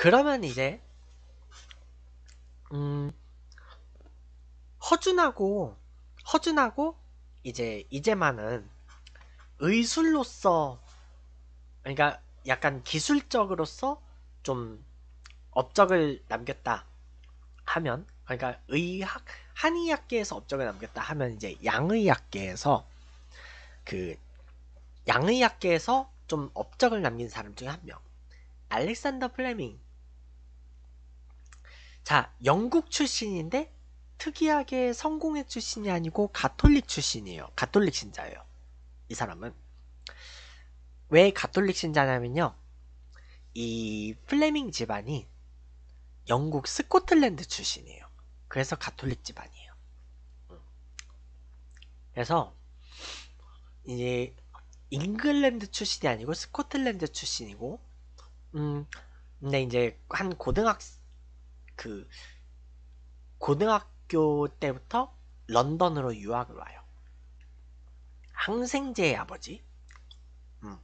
그러면 이제 음 허준하고 허준하고 이제 이제만은 의술로서 그러니까 약간 기술적으로서 좀 업적을 남겼다 하면 그러니까 의학 한의학계에서 업적을 남겼다 하면 이제 양의학계에서 그 양의학계에서 좀 업적을 남긴 사람 중에 한 명 알렉산더 플레밍 자, 영국 출신인데 특이하게 성공회 출신이 아니고 가톨릭 출신이에요. 가톨릭 신자예요. 이 사람은. 왜 가톨릭 신자냐면요. 이 플레밍 집안이 영국 스코틀랜드 출신이에요. 그래서 가톨릭 집안이에요. 그래서 이제 잉글랜드 출신이 아니고 스코틀랜드 출신이고 음 근데 이제 한 고등학 생그 고등학교 때부터 런던으로 유학을 와요. 항생제의 아버지. 음.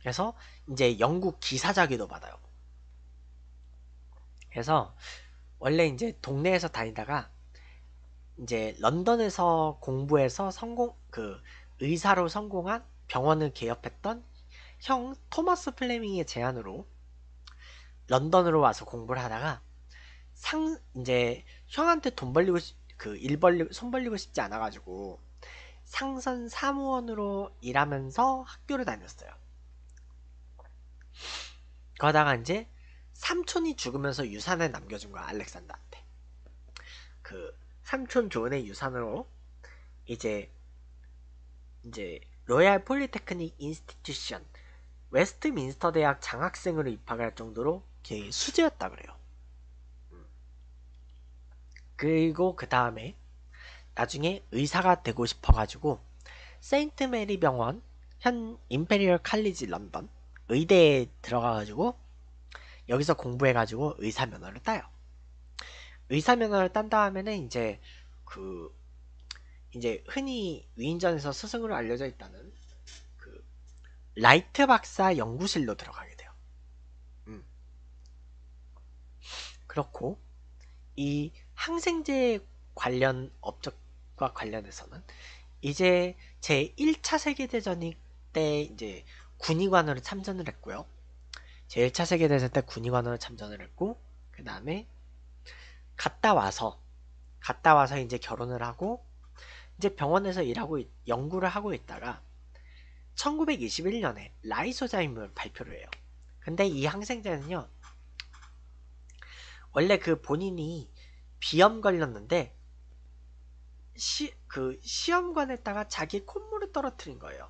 그래서 이제 영국 기사자기도 받아요. 그래서 원래 이제 동네에서 다니다가 이제 런던에서 공부해서 성공 그 의사로 성공한 병원을 개업했던 형 토마스 플레밍의 제안으로 런던으로 와서 공부를 하다가 상 이제 형한테 돈 벌리고 그 일벌리손 벌리고 싶지 않아 가지고 상선 사무원으로 일하면서 학교를 다녔어요. 그러다가 이제 삼촌이 죽으면서 유산을 남겨준 거야 알렉산더한테. 그 삼촌 조은의 유산으로 이제 이제 로얄 폴리테크닉 인스티튜션 웨스트민스터 대학 장학생으로 입학할 정도로 걔 수재였다 그래요. 그리고 그 다음에 나중에 의사가 되고 싶어가지고 세인트 메리 병원 현 임페리얼 칼리지 런던 의대에 들어가가지고 여기서 공부해가지고 의사 면허를 따요. 의사 면허를 딴 다음에는 이제 그 이제 흔히 위인전에서 스승으로 알려져 있다는 그 라이트 박사 연구실로 들어가게 돼요. 음. 그렇고 이 항생제 관련 업적과 관련해서는 이제 제 1차 세계대전 때 이제 군의관으로 참전을 했고요. 제 1차 세계대전 때 군의관으로 참전을 했고 그 다음에 갔다 와서 갔다 와서 이제 결혼을 하고 이제 병원에서 일하고 연구를 하고 있다가 1921년에 라이소자임을 발표를 해요. 근데 이 항생제는요. 원래 그 본인이 비염 걸렸는데 시, 그 시험관에다가 자기 콧물을 떨어뜨린 거예요.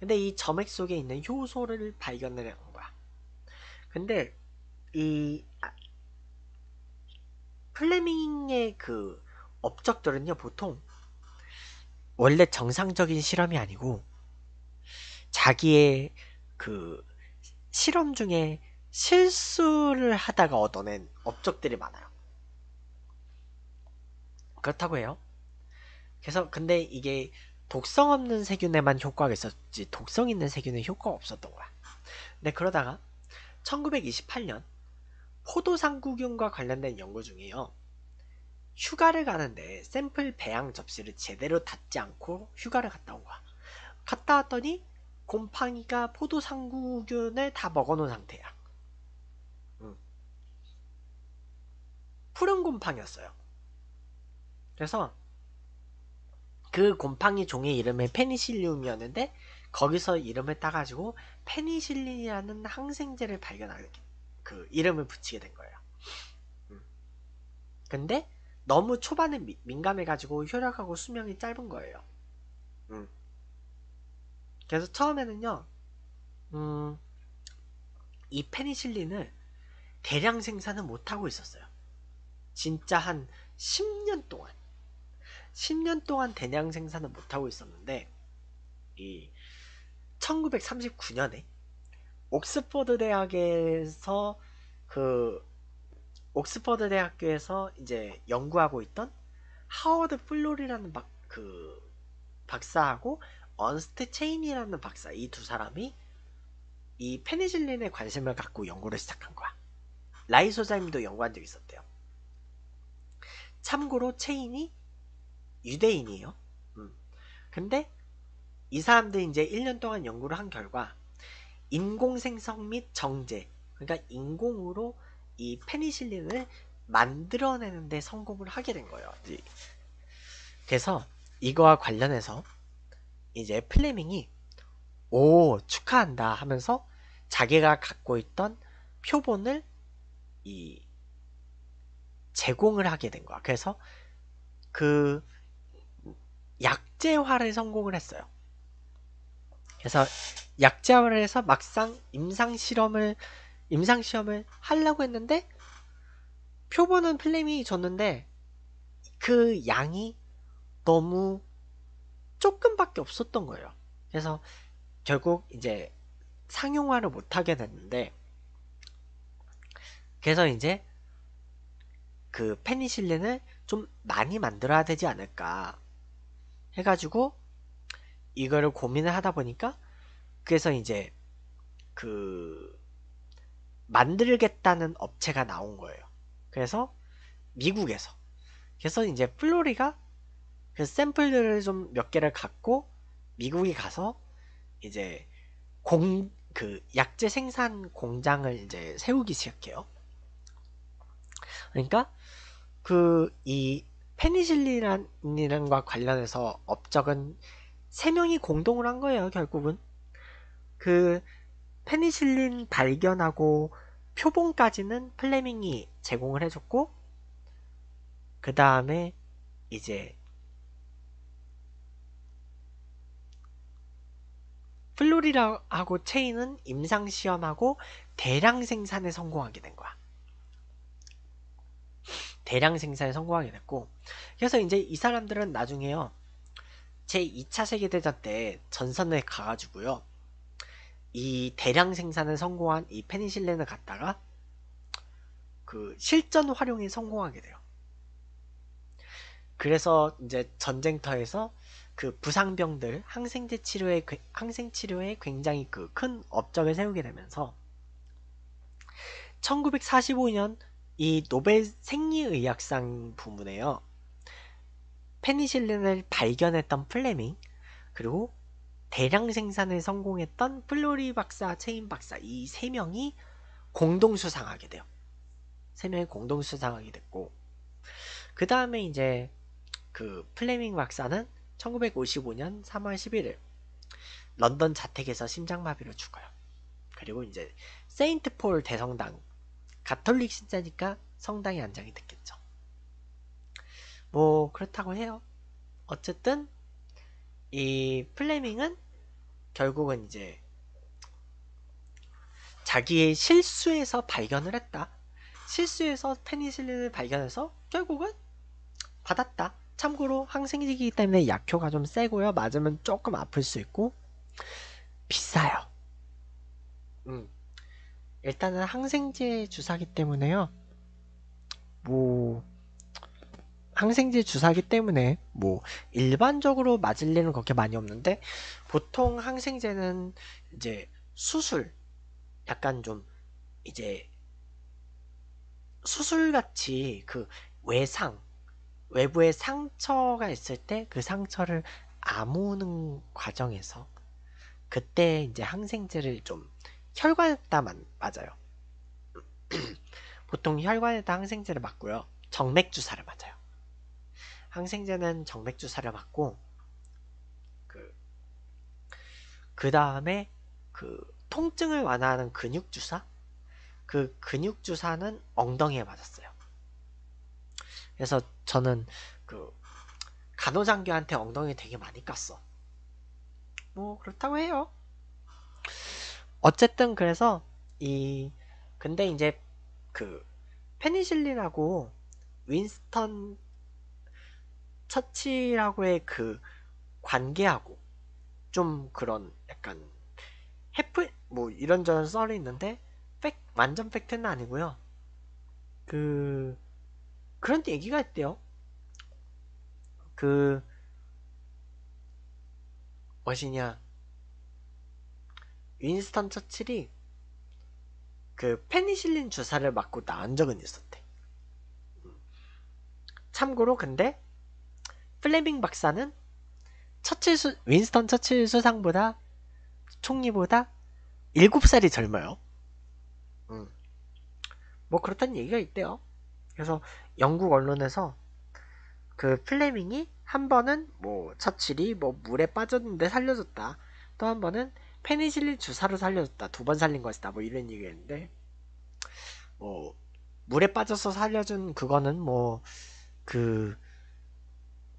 근데 이 점액 속에 있는 효소를 발견을 한 거야. 근데 이 아, 플레밍의 그 업적들은요 보통 원래 정상적인 실험이 아니고 자기의 그 실험 중에 실수를 하다가 얻어낸 업적들이 많아요. 그렇다고 해요. 그래서 근데 이게 독성 없는 세균에만 효과가 있었지 독성 있는 세균에 효과가 없었던 거야. 근데 그러다가 1928년 포도상구균과 관련된 연구 중에요. 휴가를 가는데 샘플 배양 접시를 제대로 닫지 않고 휴가를 갔다 온 거야. 갔다 왔더니 곰팡이가 포도상구균을 다 먹어놓은 상태야. 음. 푸른 곰팡이였어요. 그래서 그 곰팡이 종의 이름이 페니실리움이었는데 거기서 이름을 따가지고 페니실린이라는 항생제를 발견하게 그 이름을 붙이게 된 거예요. 음. 근데 너무 초반에 미, 민감해가지고 효력하고 수명이 짧은 거예요. 음. 그래서 처음에는요, 음, 이 페니실린을 대량 생산을 못하고 있었어요. 진짜 한 10년 동안. 10년 동안 대량 생산을 못하고 있었는데 이 1939년에 옥스퍼드 대학에서 그 옥스퍼드 대학교에서 이제 연구하고 있던 하워드 플로리라는 박, 그 박사하고 언스트 체인이라는 박사 이 두 사람이 이 페니실린에 관심을 갖고 연구를 시작한 거야. 라이 소장님도 연구한 적이 있었대요. 참고로 체인이 유대인이에요. 음. 근데 이 사람들이 이제 1년 동안 연구를 한 결과 인공생성 및 정제 그러니까 인공으로 이 페니실린을 만들어내는데 성공을 하게 된 거예요. 그래서 이거와 관련해서 이제 플레밍이 오 축하한다 하면서 자기가 갖고 있던 표본을 이 제공을 하게 된 거야. 그래서 그 약제화를 성공을 했어요. 그래서 약제화를 해서 막상 임상 실험을 임상 시험을 하려고 했는데 표본은 플레미 줬는데 그 양이 너무 조금밖에 없었던 거예요. 그래서 결국 이제 상용화를 못하게 됐는데 그래서 이제 그 페니실린을 좀 많이 만들어야 되지 않을까 해가지고 이거를 고민을 하다 보니까 그래서 이제 그 만들겠다는 업체가 나온 거예요. 그래서 미국에서 그래서 이제 플로리가 그 샘플들을 좀 몇 개를 갖고 미국에 가서 이제 공 그 약재 생산 공장을 이제 세우기 시작해요. 그러니까 그이 페니실린이란과 관련해서 업적은 세 명이 공동을 한 거예요, 결국은. 그 페니실린 발견하고 표본까지는 플레밍이 제공을 해줬고, 그 다음에 이제 플로리라하고 체인은 임상시험하고 대량 생산에 성공하게 된 거야. 대량 생산에 성공하게 됐고 그래서 이제 이 사람들은 나중에요 제2차 세계대전 때 전선에 가가지고요 이 대량 생산에 성공한 이 페니실린을 갖다가 그 실전 활용에 성공하게 돼요 그래서 이제 전쟁터에서 그 부상병들 항생제 치료에 항생 치료에 굉장히 그 큰 업적을 세우게 되면서 1945년 이 노벨 생리의학상 부문에요. 페니실린을 발견했던 플레밍, 그리고 대량 생산에 성공했던 플로리 박사, 체인 박사 이 세 명이 공동 수상하게 돼요. 세 명이 공동 수상하게 됐고 그 다음에 이제 그 플레밍 박사는 1955년 3월 11일 런던 자택에서 심장마비로 죽어요. 그리고 이제 세인트 폴 대성당 가톨릭 신자니까 성당에 안장이 됐겠죠. 뭐 그렇다고 해요. 어쨌든 이 플레밍은 결국은 이제 자기의 실수에서 발견을 했다. 실수에서 페니실린을 발견해서 결국은 받았다. 참고로 항생제이기 때문에 약효가 좀 세고요. 맞으면 조금 아플 수 있고 비싸요. 음. 일단은 항생제 주사기 때문에요. 뭐 항생제 주사기 때문에 뭐 일반적으로 맞을 일은 그렇게 많이 없는데 보통 항생제는 이제 수술 약간 좀 이제 수술같이 그 외상 외부에 상처가 있을 때 그 상처를 아무는 과정에서 그때 이제 항생제를 좀 혈관에다 만 맞아요. 보통 혈관에다 항생제를 맞고요. 정맥 주사를 맞아요. 항생제는 정맥 주사를 맞고 그, 그 다음에 그 통증을 완화하는 근육 주사 그 근육 주사는 엉덩이에 맞았어요. 그래서 저는 그 간호장교한테 엉덩이 되게 많이 깠어. 뭐 그렇다고 해요. 어쨌든 그래서 이 근데 이제 그 페니실린하고 윈스턴 처치라고의 그 관계하고 좀 그런 약간 해프 뭐 이런저런 썰이 있는데 팩 완전 팩트는 아니고요. 그 그런 얘기가 있대요. 그 뭐시냐 윈스턴 처칠이 그 페니실린 주사를 맞고 나은 적은 있었대. 참고로 근데 플레밍 박사는 처칠 수, 윈스턴 처칠 수상보다 총리보다 7살이 젊어요. 음. 뭐 그렇다는 얘기가 있대요. 그래서 영국 언론에서 그 플레밍이 한 번은 뭐 처칠이 뭐 물에 빠졌는데 살려줬다. 또 한 번은 페니실린 주사로 살려줬다. 두 번 살린 것이다. 뭐 이런 얘기했는데 뭐 물에 빠져서 살려준 그거는 뭐 그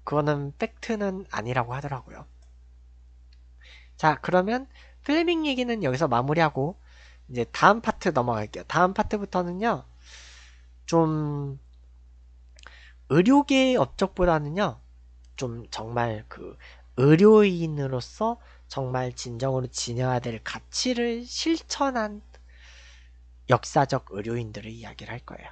그거는 팩트는 아니라고 하더라고요. 자 그러면 필밍 얘기는 여기서 마무리하고 이제 다음 파트 넘어갈게요. 다음 파트부터는요 좀 의료계 업적보다는요 좀 정말 그 의료인으로서 정말 진정으로 지녀야 될 가치를 실천한 역사적 의료인들의 이야기를 할 거예요.